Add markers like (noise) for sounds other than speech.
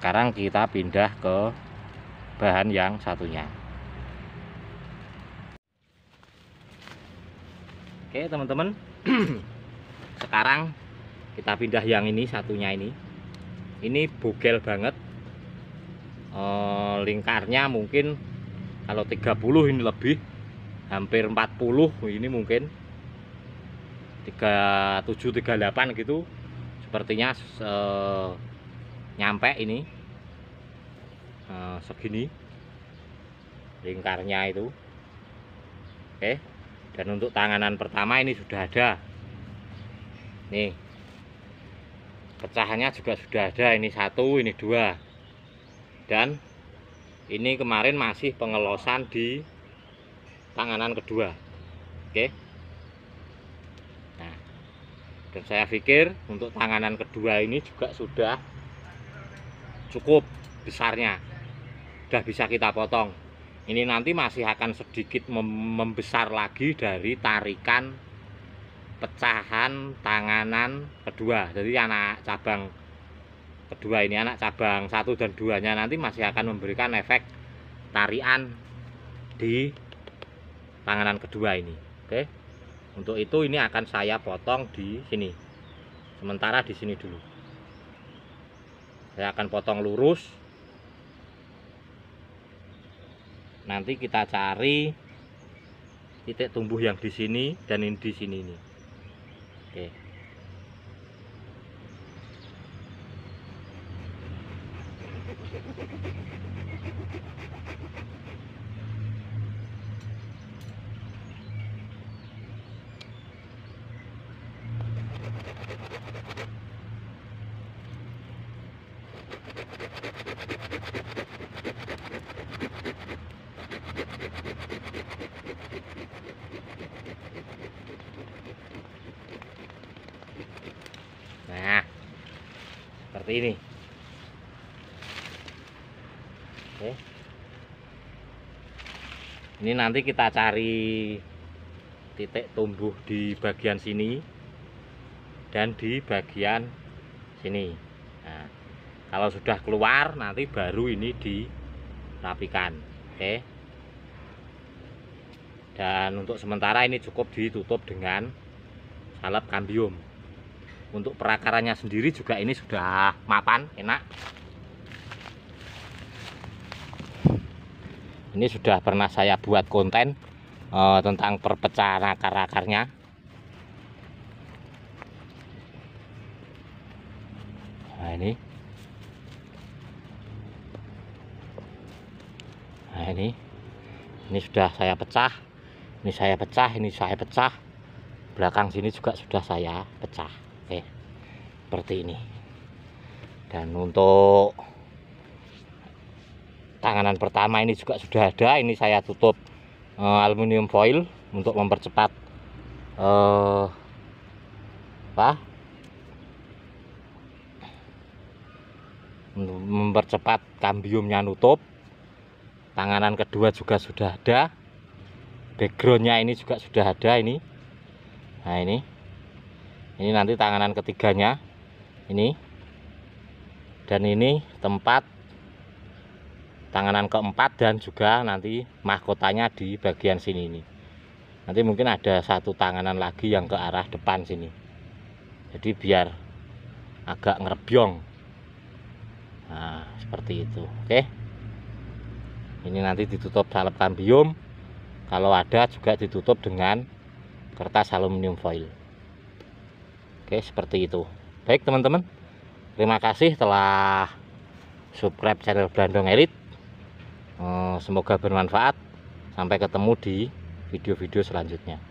sekarang kita pindah ke bahan yang satunya oke teman-teman (clears throat) sekarang kita pindah yang ini satunya ini ini bugel banget e, lingkarnya mungkin kalau 30 ini lebih hampir 40 ini mungkin 3738 gitu sepertinya e, nyampe ini uh, segini lingkarnya itu oke okay. dan untuk tanganan pertama ini sudah ada nih pecahannya juga sudah ada ini satu ini dua dan ini kemarin masih pengelosan di tanganan kedua oke okay. Nah, dan saya pikir untuk tanganan kedua ini juga sudah cukup besarnya sudah bisa kita potong ini nanti masih akan sedikit membesar lagi dari tarikan pecahan tanganan kedua jadi anak cabang kedua ini anak cabang satu dan duanya nanti masih akan memberikan efek tarian di tanganan kedua ini oke untuk itu ini akan saya potong di sini sementara di sini dulu saya akan potong lurus nanti kita cari titik tumbuh yang di sini dan ini di sini ini oke seperti ini Oke. ini nanti kita cari titik tumbuh di bagian sini dan di bagian sini nah, kalau sudah keluar nanti baru ini dirapikan oke dan untuk sementara ini cukup ditutup dengan salep kambium untuk perakarannya sendiri juga ini sudah mapan enak ini sudah pernah saya buat konten uh, tentang perpecahan akar-akarnya nah ini nah ini ini sudah saya pecah ini saya pecah ini saya pecah belakang sini juga sudah saya pecah pakai eh, seperti ini dan untuk tanganan pertama ini juga sudah ada ini saya tutup uh, aluminium foil untuk mempercepat uh, apa mempercepat kambiumnya nutup tanganan kedua juga sudah ada backgroundnya ini juga sudah ada ini nah ini ini nanti tanganan ketiganya ini dan ini tempat tanganan keempat dan juga nanti mahkotanya di bagian sini ini nanti mungkin ada satu tanganan lagi yang ke arah depan sini jadi biar agak ngerebyong nah seperti itu oke ini nanti ditutup salep kambium kalau ada juga ditutup dengan kertas aluminium foil oke seperti itu baik teman-teman terima kasih telah subscribe channel Blandong Elit eh, semoga bermanfaat sampai ketemu di video-video selanjutnya